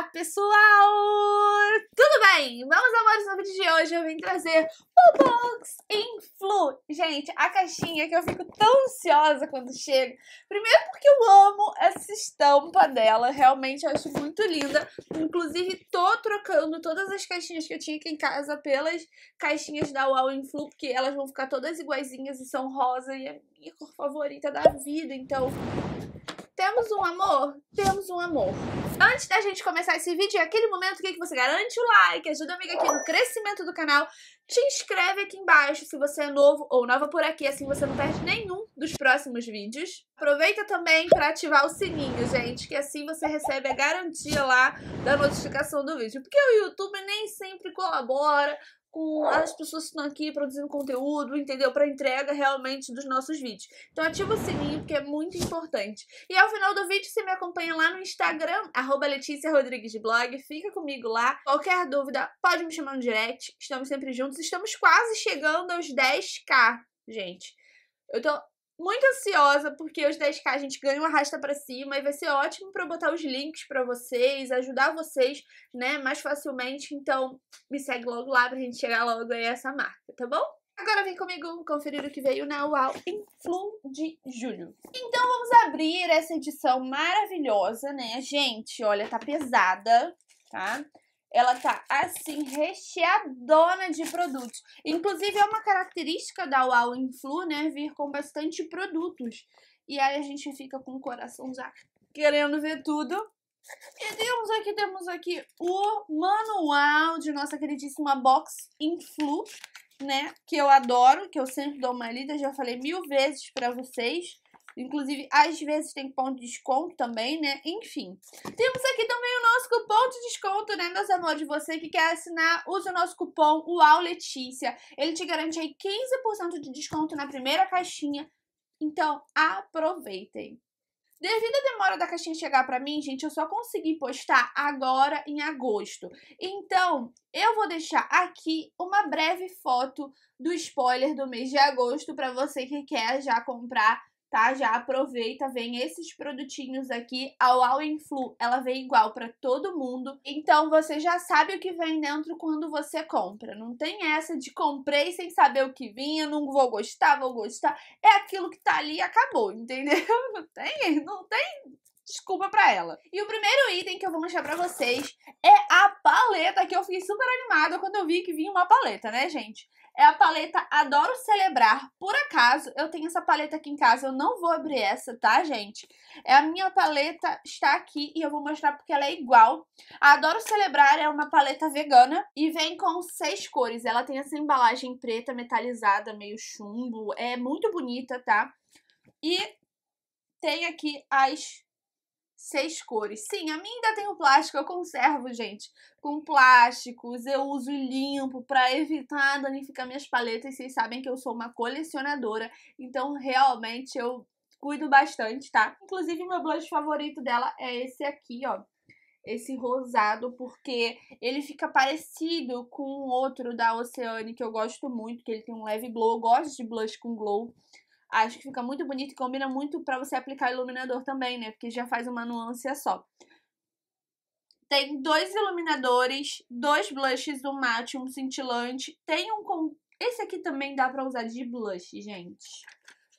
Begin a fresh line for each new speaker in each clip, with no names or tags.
Olá, pessoal! Tudo bem? Vamos, amores, no vídeo de hoje eu vim trazer o Box Influ. Gente, a caixinha que eu fico tão ansiosa quando chega. Primeiro porque eu amo essa estampa dela, realmente acho muito linda. Inclusive, tô trocando todas as caixinhas que eu tinha aqui em casa pelas caixinhas da Wow Influ, porque elas vão ficar todas iguaizinhas e são rosa e é a minha cor favorita da vida, então temos um amor? Temos um amor. Antes da gente começar esse vídeo, é aquele momento que você garante o like, ajuda a amiga aqui no crescimento do canal, te inscreve aqui embaixo se você é novo ou nova por aqui, assim você não perde nenhum dos próximos vídeos. Aproveita também para ativar o sininho, gente, que assim você recebe a garantia lá da notificação do vídeo. Porque o YouTube nem sempre colabora com as pessoas que estão aqui produzindo conteúdo, entendeu? Para entrega realmente dos nossos vídeos. Então ativa o sininho porque é muito importante. E ao final do vídeo você me acompanha lá no Instagram, @leticia_rodrigues_blog Fica comigo lá. Qualquer dúvida, pode me chamar no direct. Estamos sempre juntos. Estamos quase chegando aos 10k, gente. Eu tô muito ansiosa porque os 10k a gente ganha um arrasta para cima e vai ser ótimo para botar os links para vocês, ajudar vocês, né, mais facilmente. Então, me segue logo lá pra gente chegar logo aí a essa marca, tá bom? Agora vem comigo conferir o que veio na UAU em Flu de julho. Então vamos abrir essa edição maravilhosa, né? Gente, olha, tá pesada, tá? ela tá assim recheadona de produtos. Inclusive é uma característica da Wow Influ, né, vir com bastante produtos. E aí a gente fica com o coração já querendo ver tudo. E temos aqui, temos aqui o manual de nossa queridíssima Box Influ, né, que eu adoro, que eu sempre dou uma lida, já falei mil vezes para vocês. Inclusive, às vezes tem ponto de desconto também, né? Enfim. Temos aqui também o nosso cupom de desconto, né, meus amores? Você que quer assinar, usa o nosso cupom UAU Letícia. Ele te garante aí 15% de desconto na primeira caixinha. Então, aproveitem. Devido à demora da caixinha chegar para mim, gente, eu só consegui postar agora em agosto. Então, eu vou deixar aqui uma breve foto do spoiler do mês de agosto para você que quer já comprar tá? Já aproveita, vem esses produtinhos aqui, a Wow Influ, ela vem igual para todo mundo. Então você já sabe o que vem dentro quando você compra. Não tem essa de comprei sem saber o que vinha, não vou gostar, vou gostar. É aquilo que tá ali e acabou, entendeu? Não tem, não tem desculpa para ela. E o primeiro item que eu vou mostrar para vocês é a paleta, que eu fiquei super animada quando eu vi que vinha uma paleta, né, gente? É a paleta Adoro Celebrar. Por acaso, eu tenho essa paleta aqui em casa, eu não vou abrir essa, tá, gente? É a minha paleta, está aqui e eu vou mostrar porque ela é igual. A Adoro Celebrar é uma paleta vegana e vem com seis cores. Ela tem essa embalagem preta metalizada, meio chumbo, é muito bonita, tá? E tem aqui as seis cores. Sim, a minha ainda tem o plástico, eu conservo, gente, com plásticos, eu uso limpo para evitar danificar minhas paletas. Vocês sabem que eu sou uma colecionadora, então realmente eu cuido bastante, tá? Inclusive, meu blush favorito dela é esse aqui, ó. Esse rosado, porque ele fica parecido com o outro da Oceane, que eu gosto muito, que ele tem um leve glow. Eu gosto de blush com glow. Acho que fica muito bonito e combina muito para você aplicar iluminador também, né? Porque já faz uma nuance só. Tem dois iluminadores, dois blushes, um mate, um cintilante. Tem um com... Esse aqui também dá pra usar de blush, gente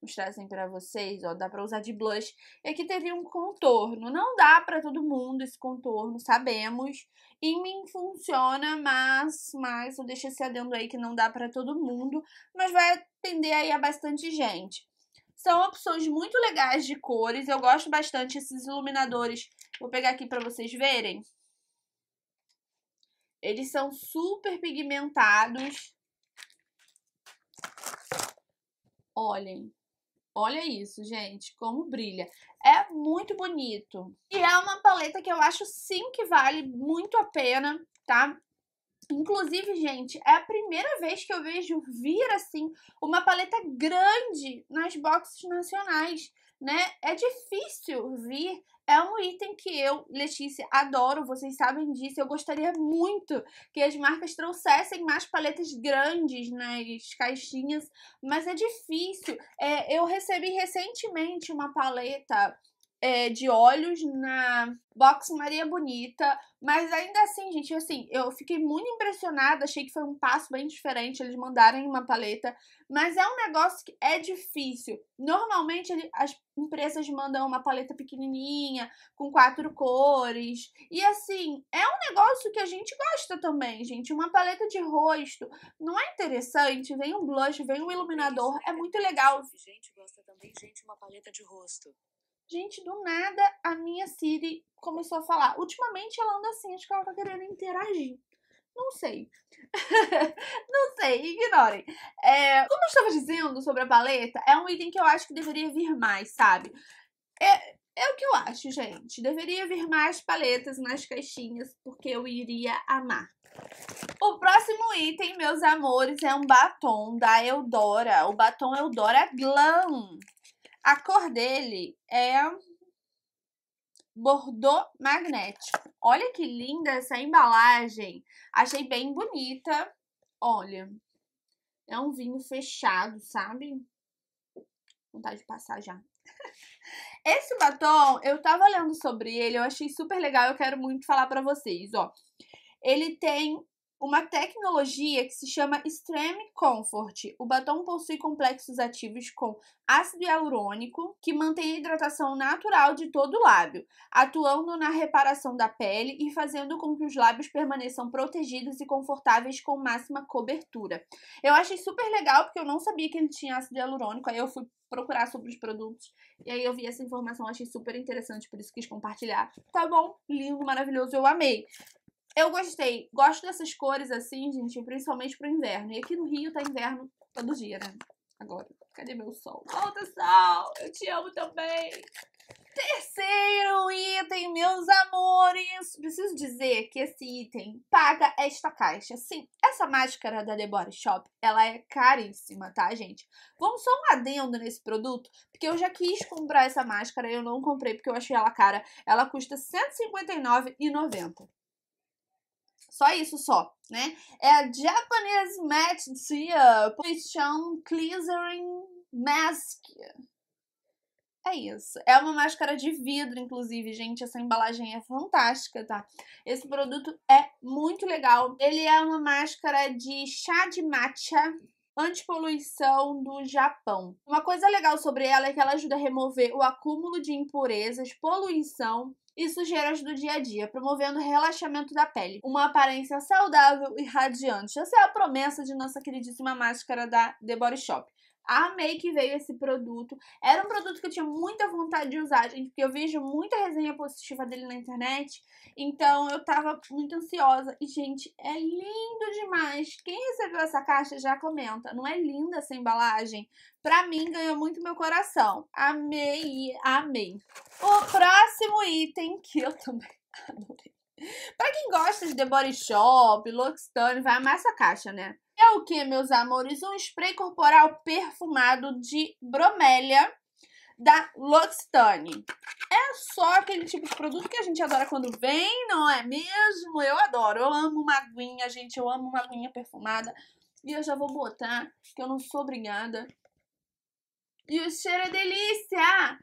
nos para vocês, ó, dá para usar de blush. é aqui teve um contorno, não dá para todo mundo esse contorno, sabemos. Em mim funciona, mas, mas eu deixei esse adendo aí que não dá para todo mundo, mas vai atender aí a bastante gente. São opções muito legais de cores, eu gosto bastante esses iluminadores. Vou pegar aqui para vocês verem. Eles são super pigmentados. Olhem. Olha isso, gente, como brilha. É muito bonito. E é uma paleta que eu acho sim que vale muito a pena, tá? Inclusive, gente, é a primeira vez que eu vejo vir assim uma paleta grande nas boxes nacionais né? É difícil vir. É um item que eu, Letícia, adoro, vocês sabem disso. Eu gostaria muito que as marcas trouxessem mais paletas grandes nas caixinhas, mas é difícil. É, eu recebi recentemente uma paleta é, de olhos na box Maria Bonita, mas ainda assim, gente, assim, eu fiquei muito impressionada, achei que foi um passo bem diferente eles mandarem uma paleta, mas é um negócio que é difícil. Normalmente ele, as empresas mandam uma paleta pequenininha, com quatro cores, e assim, é um negócio que a gente gosta também, gente, uma paleta de rosto, não é interessante? Vem um blush, vem um iluminador, é muito legal. Gente, gosta também, gente, uma paleta de rosto. Gente, do nada a minha Siri começou a falar. Ultimamente ela anda assim, acho que ela tá querendo interagir. Não sei. não sei, ignorem. É, como eu estava dizendo sobre a paleta, é um item que eu acho que deveria vir mais, sabe? É, é o que eu acho, gente. Deveria vir mais paletas nas caixinhas, porque eu iria amar. O próximo item, meus amores, é um batom da Eudora. O batom Eudora Glam. A cor dele é bordô magnético. Olha que linda essa embalagem. Achei bem bonita. Olha, é um vinho fechado, sabe? Vontade de passar já. Esse batom, eu tava lendo sobre ele, eu achei super legal, eu quero muito falar pra vocês, ó. Ele tem uma tecnologia que se chama Extreme Comfort. O batom possui complexos ativos com ácido hialurônico, que mantém a hidratação natural de todo o lábio, atuando na reparação da pele e fazendo com que os lábios permaneçam protegidos e confortáveis com máxima cobertura. Eu achei super legal porque eu não sabia que ele tinha ácido hialurônico, aí eu fui procurar sobre os produtos e aí eu vi essa informação, achei super interessante, por isso quis compartilhar. Tá bom, lindo, maravilhoso, eu amei. Eu gostei. Gosto dessas cores assim, gente, principalmente pro inverno. E aqui no Rio tá inverno todo dia, né? Agora, cadê meu sol? Volta, sol! Eu te amo também! Terceiro item, meus amores! Preciso dizer que esse item paga esta caixa. Sim, essa máscara da The Body Shop, ela é caríssima, tá, gente? Vamos só um adendo nesse produto, porque eu já quis comprar essa máscara e eu não comprei porque eu achei ela cara. Ela custa R$159,90. Só isso, só, né? É a Japanese Match Matsuya Christian Cleansing Mask. É isso. É uma máscara de vidro, inclusive, gente. Essa embalagem é fantástica, tá? Esse produto é muito legal. Ele é uma máscara de chá de matcha, antipoluição do Japão. Uma coisa legal sobre ela é que ela ajuda a remover o acúmulo de impurezas, poluição e sujeiras do dia a dia, promovendo o relaxamento da pele, uma aparência saudável e radiante. Essa é a promessa de nossa queridíssima máscara da The Body Shop. Amei que veio esse produto. Era um produto que eu tinha muita vontade de usar, gente, porque eu vejo muita resenha positiva dele na internet. Então eu tava muito ansiosa. E, gente, é lindo demais. Quem recebeu essa caixa já comenta. Não é linda essa embalagem? Pra mim, ganhou muito meu coração. Amei, amei. O próximo item que eu também adorei. Pra quem gosta de The Body Shop, Luxtone, vai amar essa caixa, né? é o que, meus amores? Um spray corporal perfumado de bromélia da L'Occitane. É só aquele tipo de produto que a gente adora quando vem, não é mesmo? Eu adoro, eu amo uma aguinha, gente, eu amo uma aguinha perfumada. E eu já vou botar, que eu não sou obrigada. E o cheiro é delícia!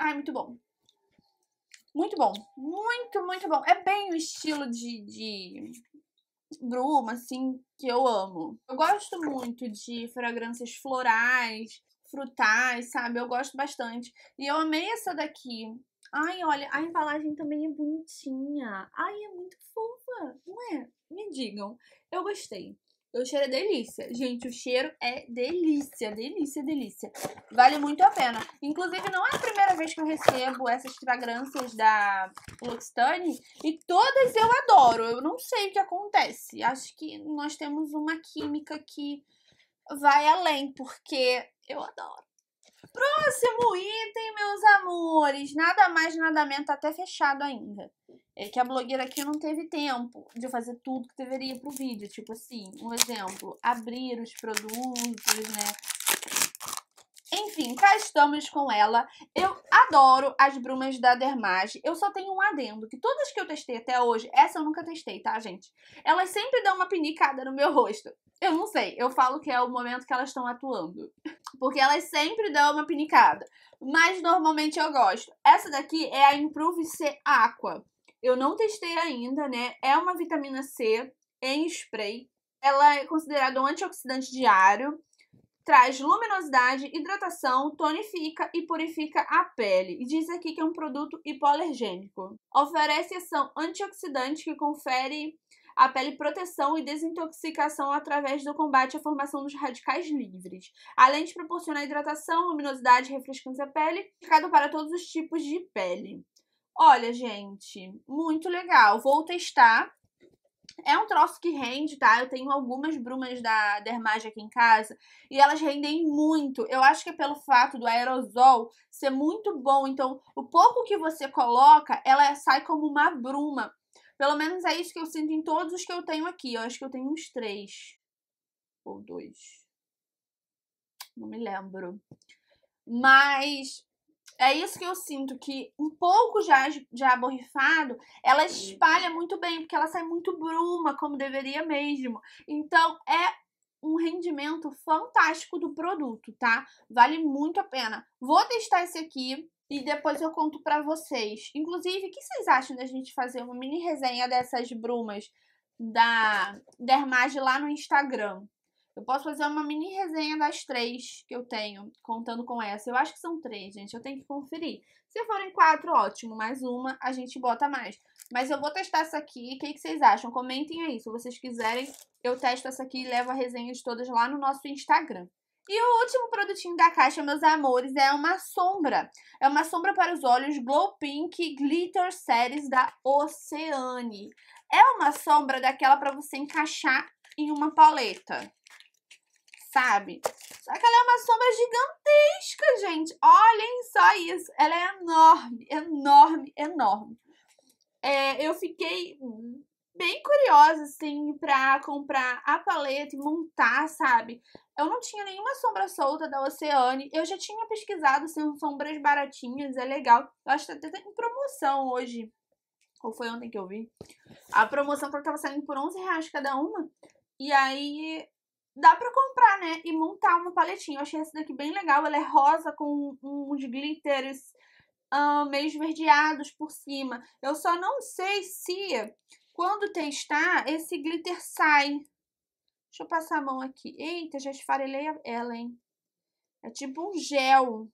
Ai, muito bom. Muito bom. Muito, muito bom. É bem o estilo de, de, bruma, assim, que eu amo. Eu gosto muito de fragrâncias florais, frutais, sabe? Eu gosto bastante. E eu amei essa daqui. Ai, olha, a embalagem também é bonitinha. Ai, é muito fofa, não é? Me digam. Eu gostei. O cheiro é delícia. Gente, o cheiro é delícia, delícia, delícia. Vale muito a pena. Inclusive, não é a primeira vez que eu recebo essas fragrâncias da Luxtani e todas eu adoro. Eu não sei o que acontece. Acho que nós temos uma química que vai além, porque eu adoro. Próximo item, meus amores. Nada mais, nada menos. Tá até fechado ainda. É que a blogueira aqui não teve tempo de fazer tudo que deveria pro vídeo. Tipo assim, um exemplo. Abrir os produtos, né? Enfim, cá estamos com ela. Eu adoro as brumas da Dermage. Eu só tenho um adendo, que todas que eu testei até hoje, essa eu nunca testei, tá, gente? Elas sempre dão uma pinicada no meu rosto. Eu não sei, eu falo que é o momento que elas estão atuando. Porque elas sempre dão uma pinicada. Mas normalmente eu gosto. Essa daqui é a Improve C Aqua. Eu não testei ainda, né? É uma vitamina C em spray. Ela é considerada um antioxidante diário. Traz luminosidade, hidratação, tonifica e purifica a pele. E diz aqui que é um produto hipoalergênico. Oferece ação antioxidante que confere a pele proteção e desintoxicação através do combate à formação dos radicais livres, além de proporcionar hidratação, luminosidade e refrescância à pele, é indicado para todos os tipos de pele. Olha, gente, muito legal. Vou testar. É um troço que rende, tá? Eu tenho algumas brumas da Dermage aqui em casa e elas rendem muito. Eu acho que é pelo fato do aerosol ser muito bom. Então, o pouco que você coloca, ela sai como uma bruma. Pelo menos é isso que eu sinto em todos os que eu tenho aqui. Eu acho que eu tenho uns três. Ou dois. Não me lembro. Mas é isso que eu sinto, que um pouco já, já borrifado, ela espalha muito bem, porque ela sai muito bruma, como deveria mesmo. Então, é um rendimento fantástico do produto, tá? Vale muito a pena. Vou testar esse aqui, e depois eu conto para vocês. Inclusive, o que vocês acham da gente fazer uma mini resenha dessas brumas da Dermage lá no Instagram? Eu posso fazer uma mini resenha das três que eu tenho, contando com essa. Eu acho que são três, gente. Eu tenho que conferir. Se forem quatro, ótimo. Mais uma, a gente bota mais. Mas eu vou testar essa aqui. O que, que, vocês acham? Comentem aí. Se vocês quiserem, eu testo essa aqui e levo a resenha de todas lá no nosso Instagram. E o último produtinho da caixa, meus amores, é uma sombra. É uma sombra para os olhos Glow Pink Glitter Series da Oceane. É uma sombra daquela para você encaixar em uma paleta, sabe? Só que ela é uma sombra gigantesca, gente. Olhem só isso. Ela é enorme, enorme, enorme. É, eu fiquei bem curiosa, assim, pra comprar a paleta e montar, sabe? Eu não tinha nenhuma sombra solta da Oceane. Eu já tinha pesquisado, assim, sombras baratinhas, é legal. Eu acho que até tá em promoção hoje. Ou foi ontem que eu vi. A promoção que tava saindo por 11 reais cada uma. E aí dá pra comprar, né? E montar uma paletinha. Eu achei essa daqui bem legal. Ela é rosa com uns glitters uh, meio esverdeados por cima. Eu só não sei se quando testar, esse glitter sai. Deixa eu passar a mão aqui. Eita, já esfarelei ela, hein? É tipo um gel.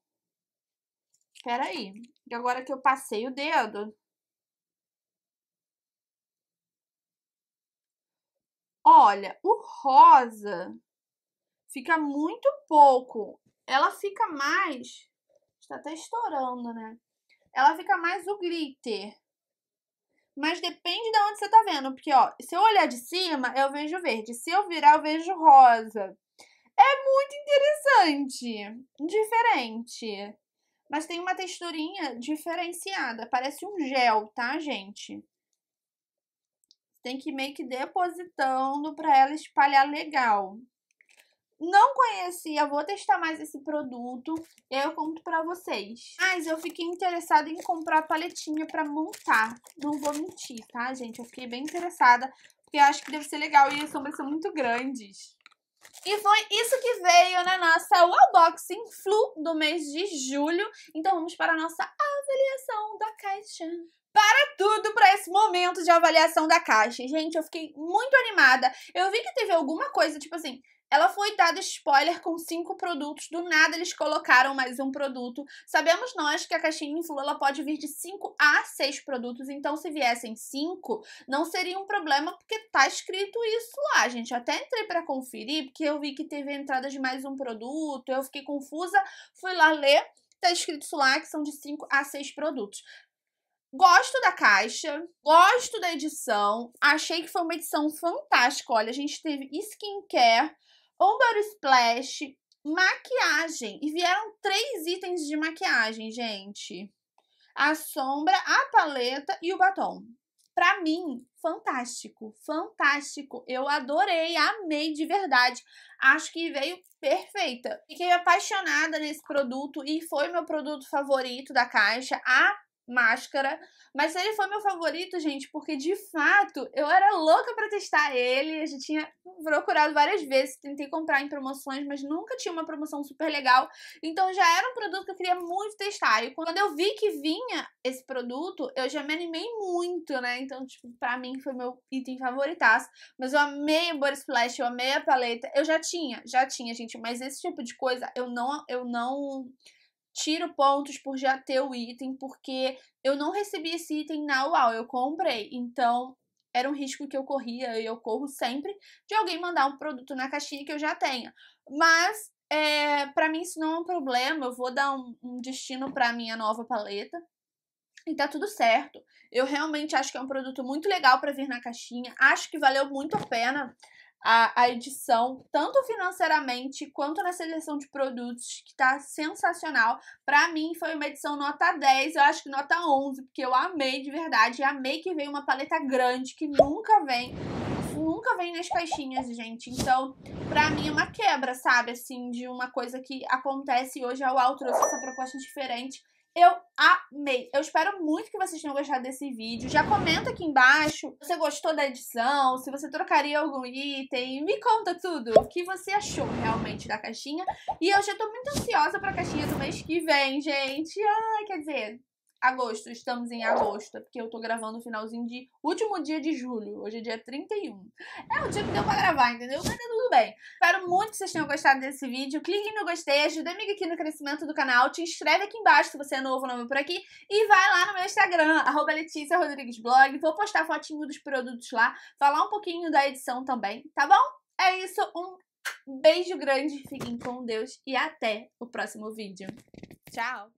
Espera aí. E agora que eu passei o dedo... Olha, o rosa fica muito pouco. Ela fica mais... Está até estourando, né? Ela fica mais o glitter mas depende de onde você tá vendo, porque ó, se eu olhar de cima, eu vejo verde, se eu virar, eu vejo rosa. É muito interessante, diferente. Mas tem uma texturinha diferenciada, parece um gel, tá, gente? Tem que meio que depositando para ela espalhar legal. Não conhecia, vou testar mais esse produto e aí eu conto pra vocês. Mas eu fiquei interessada em comprar a paletinha pra montar. Não vou mentir, tá, gente? Eu fiquei bem interessada, porque acho que deve ser legal e as sombras são muito grandes. E foi isso que veio na nossa unboxing flu do mês de julho. Então vamos para a nossa avaliação da caixa. Para tudo para esse momento de avaliação da caixa. Gente, eu fiquei muito animada. Eu vi que teve alguma coisa, tipo assim, ela foi dada spoiler com cinco produtos, do nada eles colocaram mais um produto. Sabemos nós que a caixinha Influ ela pode vir de 5 a 6 produtos, então se viessem cinco não seria um problema porque tá escrito isso lá, gente. Eu até entrei para conferir porque eu vi que teve entrada de mais um produto, eu fiquei confusa, fui lá ler, tá escrito isso lá que são de 5 a 6 produtos. Gosto da caixa, gosto da edição, achei que foi uma edição fantástica. Olha, a gente teve skincare, Over Splash, maquiagem. E vieram três itens de maquiagem, gente. A sombra, a paleta e o batom. Pra mim, fantástico, fantástico. Eu adorei, amei de verdade. Acho que veio perfeita. Fiquei apaixonada nesse produto e foi meu produto favorito da caixa máscara. Mas ele foi meu favorito, gente, porque de fato eu era louca para testar ele. A gente tinha procurado várias vezes, tentei comprar em promoções, mas nunca tinha uma promoção super legal. Então já era um produto que eu queria muito testar. E quando eu vi que vinha esse produto, eu já me animei muito, né? Então, tipo, pra mim foi meu item favoritaço. Mas eu amei o Body Splash, eu amei a paleta. Eu já tinha, já tinha, gente, mas esse tipo de coisa eu não. Eu não tiro pontos por já ter o item, porque eu não recebi esse item na UAU, eu comprei. Então, era um risco que eu corria e eu corro sempre de alguém mandar um produto na caixinha que eu já tenha. Mas, é, para mim, isso não é um problema. Eu vou dar um, um destino para minha nova paleta. E tá tudo certo. Eu realmente acho que é um produto muito legal para vir na caixinha. Acho que valeu muito a pena a, a edição, tanto financeiramente quanto na seleção de produtos, que tá sensacional. para mim, foi uma edição nota 10, eu acho que nota 11, porque eu amei de verdade. Amei que veio uma paleta grande, que nunca vem nunca vem nas caixinhas, gente. Então, pra mim é uma quebra, sabe? Assim, de uma coisa que acontece hoje. A UAU trouxe essa proposta diferente. Eu amei. Eu espero muito que vocês tenham gostado desse vídeo. Já comenta aqui embaixo se você gostou da edição, se você trocaria algum item. Me conta tudo. O que você achou realmente da caixinha. E eu já tô muito ansiosa pra caixinha do mês que vem, gente. Ai, quer dizer, agosto, estamos em agosto, porque eu tô gravando o finalzinho de último dia de julho, hoje é dia 31. É o dia que deu pra gravar, entendeu? Mas tá tudo bem. Espero muito que vocês tenham gostado desse vídeo. Clique no gostei, ajuda a amiga aqui no crescimento do canal, te inscreve aqui embaixo se você é novo nome por aqui e vai lá no meu Instagram, arroba Letícia Rodrigues Blog. Vou postar fotinho dos produtos lá, falar um pouquinho da edição também, tá bom? É isso, um beijo grande, fiquem com Deus e até o próximo vídeo. Tchau!